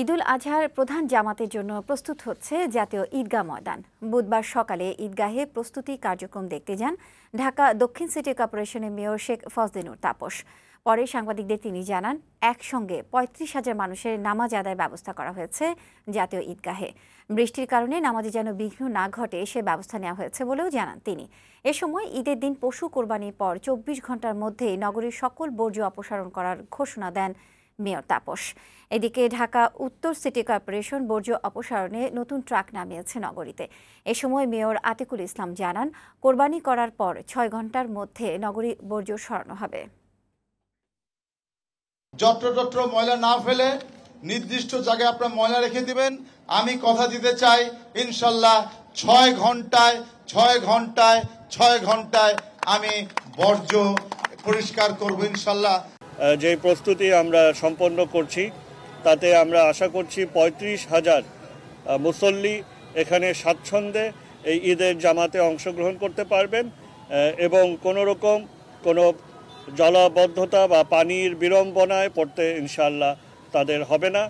ঈদুল আজহার প্রধান জামাতের জন্য প্রস্তুত হচ্ছে জাতীয় ঈদগাহ ময়দান বুধবার সকালে ঈদগাহে প্রস্তুতি কার্যক্রম দেখতে যান ঢাকা দক্ষিণ সিটি কর্পোরেশনের মেয়র শেখ ফজদিনুর তাপস পরে সাংবাদিকদের তিনি জানান একসঙ্গে পঁয়ত্রিশ হাজার মানুষের নামাজ আদায় ব্যবস্থা করা হয়েছে জাতীয় ঈদগাহে বৃষ্টির কারণে নামাজে যেন বিঘ্ন না ঘটে সে ব্যবস্থা নেওয়া হয়েছে বলেও জানান তিনি এ সময় ঈদের দিন পশু কোরবানির পর চব্বিশ ঘন্টার মধ্যে নগরীর সকল বর্জ্য অপসারণ করার ঘোষণা দেন মেয়র তাপস এদিকে ঢাকা উত্তর সিটি কর্পোরেশন বর্জ্য অপসারণে নতুন ট্রাক নামিয়েছে নগরীতে এ সময় মেয়র আতিকুল ইসলাম জানান কোরবানি করার পর ছয় ঘন্টার মধ্যে নগরী বর্জ্য সরানো হবে যত্রতত্র ময়লা না ফেলে নির্দিষ্ট জায়গায় আপনার ময়লা রেখে দিবেন আমি কথা দিতে চাই ইনশাল্লাহ ছয় ঘন্টায় ছয় ঘন্টায় ছয় ঘন্টায় আমি বর্জ্য পরিষ্কার করবো ইনশাল্লাহ যে প্রস্তুতি আমরা সম্পন্ন করছি তাতে আমরা আশা করছি পঁয়ত্রিশ হাজার মুসল্লি এখানে স্বাচ্ছন্দ্যে এই ঈদের জামাতে অংশগ্রহণ করতে পারবেন এবং কোনো রকম কোনো জলাবদ্ধতা বা পানির বিড়ম্বনায় পড়তে ইনশাল্লাহ তাদের হবে না